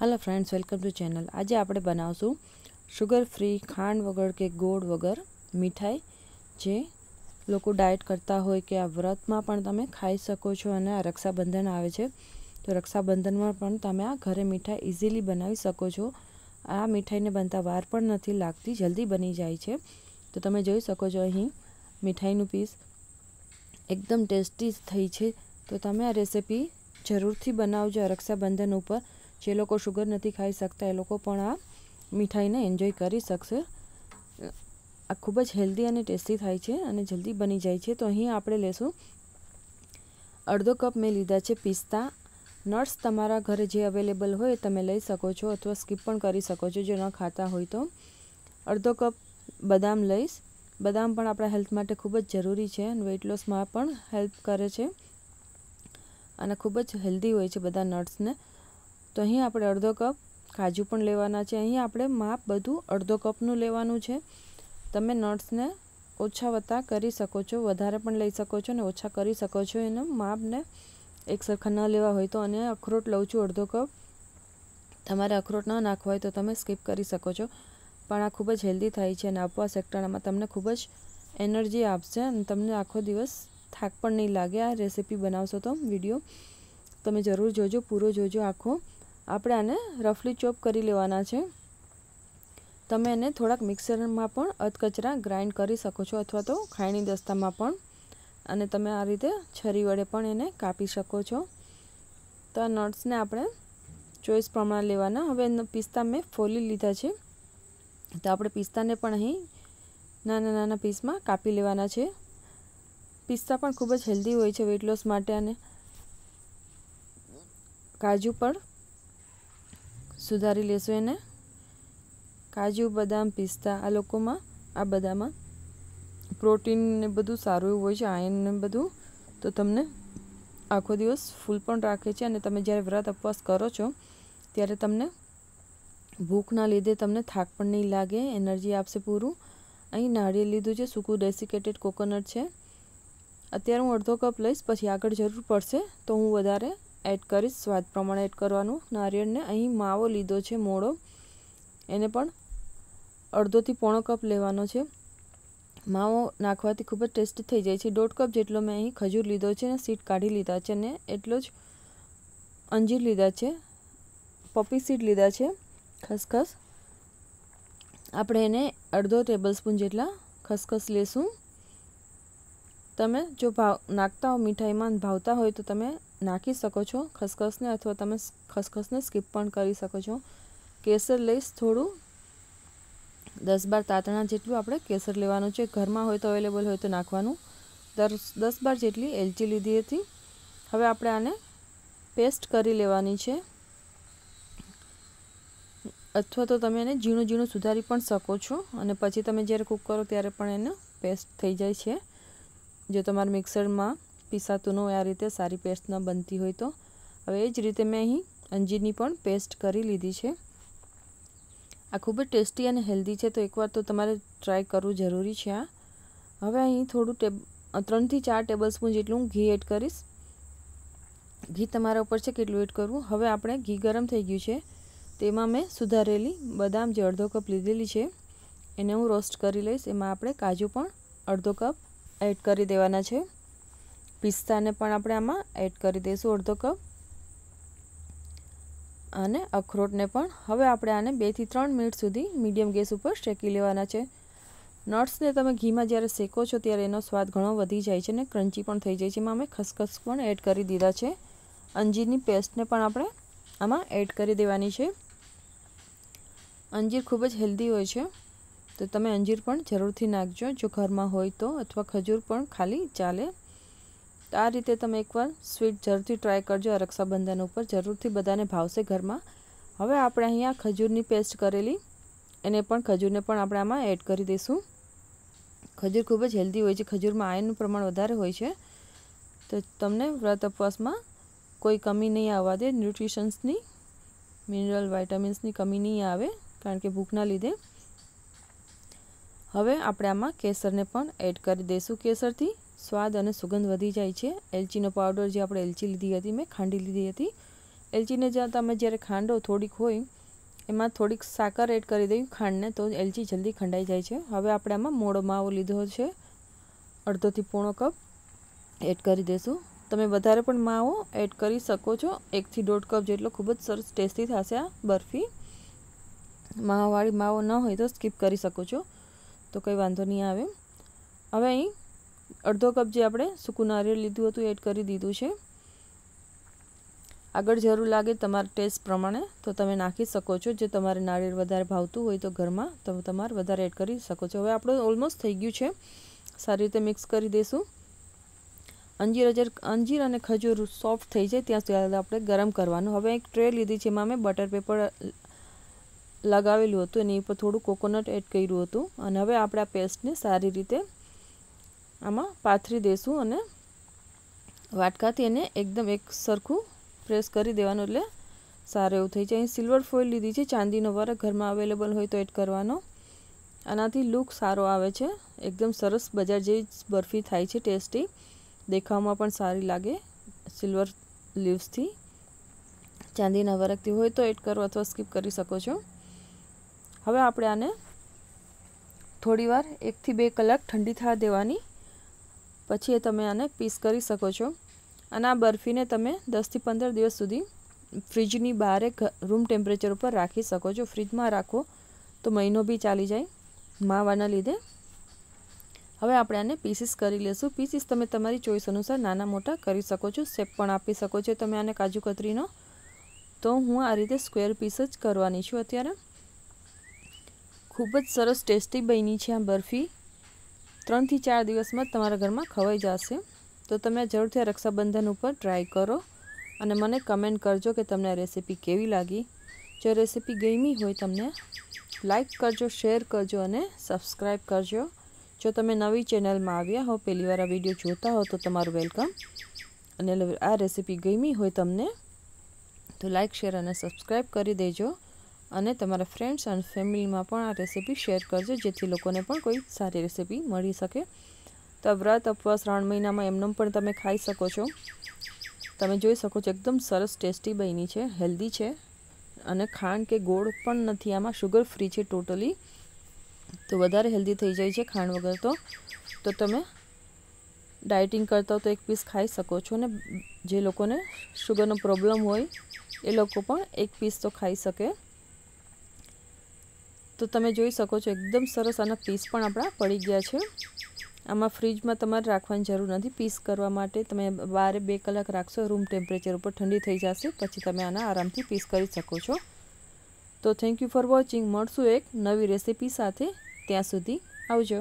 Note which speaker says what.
Speaker 1: hello friends welcome to channel आज मैं आपरे बनाऊ सु शुगर फ्री खान वगर के गोड वगर मिठाई जे लोको डाइट करता होय के आ व्रत मा पण તમે ખાઈ શકો છો અને रक्षाबंधन આવે છે તો रक्षाबंधन માં પણ તમે આ ઘરે મીઠાઈ ઈઝીલી બનાવી શકો છો આ મીઠાઈ ને બનતા વાર પણ નથી લાગતી જલ્દી બની જાય છે તો તમે જોઈ શકો છો અહીં મીઠાઈ નું પીસ एकदम टेस्टीज થઈ છે તો તમે આ રેસિપી જરૂરથી બનાવજો रक्षाबंधन ઉપર જે લોકો શુગર નથી ખાઈ શકતા એ લોકો પણ આ મીઠાઈને એન્જોય કરી શકશે આ ખૂબ જ હેલ્ધી અને ટેસ્ટી થાય છે અને જલ્દી બની જાય છે તો અહીં આપણે લેશું અડધો કપ મેં લીધા છે પિસ્તા નટ્સ તમારા ઘરે જે અવેલેબલ હોય તમે લઈ શકો છો અથવા સ્કીપ પણ કરી શકો છો જો ન ખાતા હોય તો અડધો કપ બદામ લઈશ બદામ પણ આપણા હેલ્થ માટે ખૂબ જ જરૂરી છે અને વેઇટ લોસમાં પણ હેલ્પ કરે છે અને ખૂબ જ હેલ્ધી હોય છે બધા નટ્સને તો અહીં આપણે અડધો કપ કાજુ પણ લેવાના છે અહીં આપણે માપ બધું અડધો કપનું લેવાનું છે તમે નટ્સને ઓછા વત્તા કરી શકો છો વધારે પણ લઈ શકો છો અને ઓછા કરી શકો છો એનો માપને એક સરખા ન લેવા હોય તો અને અખરોટ લઉં છું અડધો કપ તમારે અખરોટ ન નાખવા હોય તો તમે સ્કીપ કરી શકો છો પણ આ ખૂબ જ હેલ્ધી થાય છે અને ઉપવાસ એકટાણામાં તમને ખૂબ જ એનર્જી આપશે અને તમને આખો દિવસ થાક પણ નહીં લાગે આ રેસીપી બનાવશો તો વિડીયો તમે જરૂર જોજો પૂરો જોજો આખો આપણે આને રફલી ચોપ કરી લેવાના છે તમે એને થોડાક મિક્સરમાં પણ અધકચરા ગ્રાઇન્ડ કરી શકો છો અથવા તો ખાયણી દસ્તામાં પણ અને તમે આ રીતે છરી વડે પણ એને કાપી શકો છો તો આ નટ્સને આપણે ચોઈસ પ્રમાણે લેવાના હવે એનો પિસ્તા મેં ફોલી લીધા છે તો આપણે પિસ્તાને પણ અહીં નાના નાના પીસમાં કાપી લેવાના છે પિસ્તા પણ ખૂબ જ હેલ્ધી હોય છે વેઇટ લોસ માટે અને કાજુ પણ સુધારી લેશું એને કાજુ બદામ પિસ્તા આ લોકોમાં આ બધામાં પ્રોટીન ને બધું સારું એવું હોય છે આયન ને બધું તો તમને આખો દિવસ ફૂલ પણ રાખે છે અને તમે જ્યારે વ્રત ઉપવાસ કરો છો ત્યારે તમને ભૂખના લીધે તમને થાક પણ નહીં લાગે એનર્જી આપશે પૂરું અહીં નાળિયેર લીધું છે સૂકું ડેસિકેટેડ કોકોનટ છે અત્યારે હું અડધો કપ લઈશ પછી આગળ જરૂર પડશે તો હું વધારે એડ કરીશ સ્વાદ પ્રમાણે એડ કરવાનું નારિયેળને અહીં માવો લીધો છે મોળો એને પણ અડધોથી પોણો કપ લેવાનો છે માવો નાખવાથી ખૂબ જ ટેસ્ટ થઈ જાય છે દોઢ કપ જેટલો મેં અહીં ખજૂર લીધો છે અને સીટ કાઢી લીધા છે અને એટલો જ અંજીર લીધા છે પપી સીડ લીધા છે ખસખસ આપણે એને અડધો ટેબલસ્પૂન જેટલા ખસખસ લેશું તમે જો ભાવ નાખતા હો મીઠાઈમાં ભાવતા હોય તો તમે નાખી શકો છો ખસખસને અથવા તમે ખસખસને સ્કીપ પણ કરી શકો છો કેસર લઈશ થોડું દસ બાર તાતણા જેટલું આપણે કેસર લેવાનું છે ઘરમાં હોય તો અવેલેબલ હોય તો નાખવાનું દર દસ બાર જેટલી એલચી લીધી હતી હવે આપણે આને પેસ્ટ કરી લેવાની છે અથવા તો તમે એને ઝીણું ઝીણું સુધારી પણ શકો છો અને પછી તમે જ્યારે કૂક કરો ત્યારે પણ એને પેસ્ટ થઈ જાય છે જો તમારા મિક્સરમાં પીસાતું ન હોય આ રીતે સારી પેસ્ટ ન બનતી હોય તો હવે એ જ રીતે મેં અહીં અંજીરની પણ પેસ્ટ કરી લીધી છે આ ખૂબ જ ટેસ્ટી અને હેલ્ધી છે તો એકવાર તો તમારે ટ્રાય કરવું જરૂરી છે આ હવે અહીં થોડું ટેબ ત્રણથી ચાર ટેબલ સ્પૂન જેટલું ઘી એડ કરીશ ઘી તમારા ઉપર છે કેટલું એડ કરવું હવે આપણે ઘી ગરમ થઈ ગયું છે તેમાં મેં સુધારેલી બદામ જે અડધો કપ લીધેલી છે એને હું રોસ્ટ કરી લઈશ એમાં આપણે કાજુ પણ અડધો કપ એડ કરી દેવાના છે પિસ્તાને પણ આપણે આમાં એડ કરી દઈશું અડધો કપ અને અખરોટને પણ હવે આપણે આને બેથી ત્રણ મિનિટ સુધી મીડિયમ ગેસ ઉપર શેકી લેવાના છે નટ્સને તમે ઘીમાં જ્યારે શેકો છો ત્યારે એનો સ્વાદ ઘણો વધી જાય છે અને ક્રન્ચી પણ થઈ જાય છે એમાં અમે ખસખસ પણ એડ કરી દીધા છે અંજીરની પેસ્ટને પણ આપણે આમાં એડ કરી દેવાની છે અંજીર ખૂબ જ હેલ્ધી હોય છે તો તમે અંજીર પણ જરૂરથી નાખજો જો ઘરમાં હોય તો અથવા ખજૂર પણ ખાલી ચાલે તો આ રીતે તમે એકવાર સ્વીટ જરૂરથી ટ્રાય કરજો આ રક્ષાબંધન ઉપર જરૂરથી બધાને ભાવશે ઘરમાં હવે આપણે અહીંયા ખજૂરની પેસ્ટ કરેલી એને પણ ખજૂરને પણ આપણે આમાં એડ કરી દઈશું ખજૂર ખૂબ જ હેલ્ધી હોય છે ખજૂરમાં આયનનું પ્રમાણ વધારે હોય છે તો તમને વ્રત ઉપવાસમાં કોઈ કમી નહીં આવવા દે ન્યુટ્રિશન્સની મિનરલ વાઇટામિન્સની કમી નહીં આવે કારણ કે ભૂખના લીધે હવે આપણે આમાં કેસરને પણ એડ કરી દઈશું કેસરથી સ્વાદ અને સુગંધ વધી જાય છે એલચીનો પાવડર જે આપણે એલચી લીધી હતી મેં ખાંડી લીધી હતી એલચીને જ્યાં તમે જ્યારે ખાંડો થોડીક હોય એમાં થોડીક સાકર એડ કરી દઈ ખાંડને તો એલચી જલ્દી ખંડાઈ જાય છે હવે આપણે આમાં મોડો માવો લીધો છે અડધોથી પોણો કપ એડ કરી દઈશું તમે વધારે પણ માવો એડ કરી શકો છો એકથી દોઢ કપ જેટલો ખૂબ જ સરસ ટેસ્ટી થશે આ બરફી માવાવાળી માવો ન હોય તો સ્કીપ કરી શકો છો તો કંઈ વાંધો નહીં આવે હવે અહીં અડધો કપ જે આપણે સૂકું નારિયેળ લીધું હતું એડ કરી દીધું છે આગળ જરૂર લાગે તમારા ટેસ્ટ પ્રમાણે તો તમે નાખી શકો છો જે તમારે નારિયેળ વધારે ભાવતું હોય તો ઘરમાં તમે તમારે વધારે એડ કરી શકો છો હવે આપણું ઓલમોસ્ટ થઈ ગયું છે સારી રીતે મિક્સ કરી દઈશું અંજીર અજર અંજીર અને ખજૂર સોફ્ટ થઈ જાય ત્યાં સુધી આપણે ગરમ કરવાનું હવે એક ટ્રે લીધી છે એમાં મેં બટર પેપર લગાવેલું હતું એની ઉપર થોડું કોકોનટ એડ કર્યું હતું અને હવે આપણે આ પેસ્ટને સારી રીતે આમાં પાથરી દેશું અને વાટકાથી એને એકદમ એક સરખું પ્રેસ કરી દેવાનું એટલે સારું એવું થઈ જાય અહીં સિલ્વર ફોઇલ લીધી છે ચાંદીનો વરખ ઘરમાં અવેલેબલ હોય તો એડ કરવાનો આનાથી લુક સારો આવે છે એકદમ સરસ બજાર જેવી બરફી થાય છે ટેસ્ટી દેખાવમાં પણ સારી લાગે સિલ્વર લીવ્સથી ચાંદીના વરખથી હોય તો એડ કરો અથવા સ્કીપ કરી શકો છો હવે આપણે આને થોડીવાર એકથી બે કલાક ઠંડી થવા દેવાની પછી એ તમે આને પીસ કરી શકો છો અને આ બરફીને તમે દસથી પંદર દિવસ સુધી ફ્રિજની બહારે રૂમ ટેમ્પરેચર ઉપર રાખી શકો છો ફ્રિજમાં રાખો તો મહિનો બી ચાલી જાય માવાના લીધે હવે આપણે આને પીસીસ કરી લઈશું પીસીસ તમે તમારી ચોઈસ અનુસાર નાના મોટા કરી શકો છો શેપ પણ આપી શકો છો તમે આને કાજુ કતરીનો તો હું આ રીતે સ્ક્વેર પીસ જ કરવાની છું અત્યારે ખૂબ જ સરસ ટેસ્ટી બની છે આ બરફી ત્રણથી ચાર દિવસમાં તમારા ઘરમાં ખવાઈ જશે તો તમે જરૂરથી રક્ષાબંધન ઉપર ટ્રાય કરો અને મને કમેન્ટ કરજો કે તમને આ રેસીપી કેવી લાગી જો રેસીપી ગમી હોય તમને લાઇક કરજો શેર કરજો અને સબસ્ક્રાઈબ કરજો જો તમે નવી ચેનલમાં આવ્યા હો પહેલીવાર આ વિડીયો જોતા હો તો તમારું વેલકમ અને આ રેસીપી ગમી હોય તમને તો લાઇક શેર અને સબસ્ક્રાઈબ કરી દેજો અને તમારા ફ્રેન્ડ્સ અને ફેમિલીમાં પણ આ રેસીપી શેર કરજો જેથી લોકોને પણ કોઈ સારી રેસીપી મળી શકે તો વ્રત અથવા શ્રાવણ મહિનામાં એમનેમ પણ તમે ખાઈ શકો છો તમે જોઈ શકો છો એકદમ સરસ ટેસ્ટી બની છે હેલ્ધી છે અને ખાંડ કે ગોળ પણ નથી આમાં શુગર ફ્રી છે ટોટલી તો વધારે હેલ્ધી થઈ જાય છે ખાંડ વગર તો તો તમે ડાયટિંગ કરતા તો એક પીસ ખાઈ શકો છો અને જે લોકોને શુગરનો પ્રોબ્લેમ હોય એ લોકો પણ એક પીસ તો ખાઈ શકે તો તમે જોઈ શકો છો એકદમ સરસ આના પીસ પણ આપણા પડી ગયા છે આમાં ફ્રીજમાં તમારે રાખવાની જરૂર નથી પીસ કરવા માટે તમે બારે બે કલાક રાખશો રૂમ ટેમ્પરેચર ઉપર ઠંડી થઈ જશે પછી તમે આના આરામથી પીસ કરી શકો છો તો થેન્ક યુ ફોર વોચિંગ મળશું એક નવી રેસીપી સાથે ત્યાં સુધી આવજો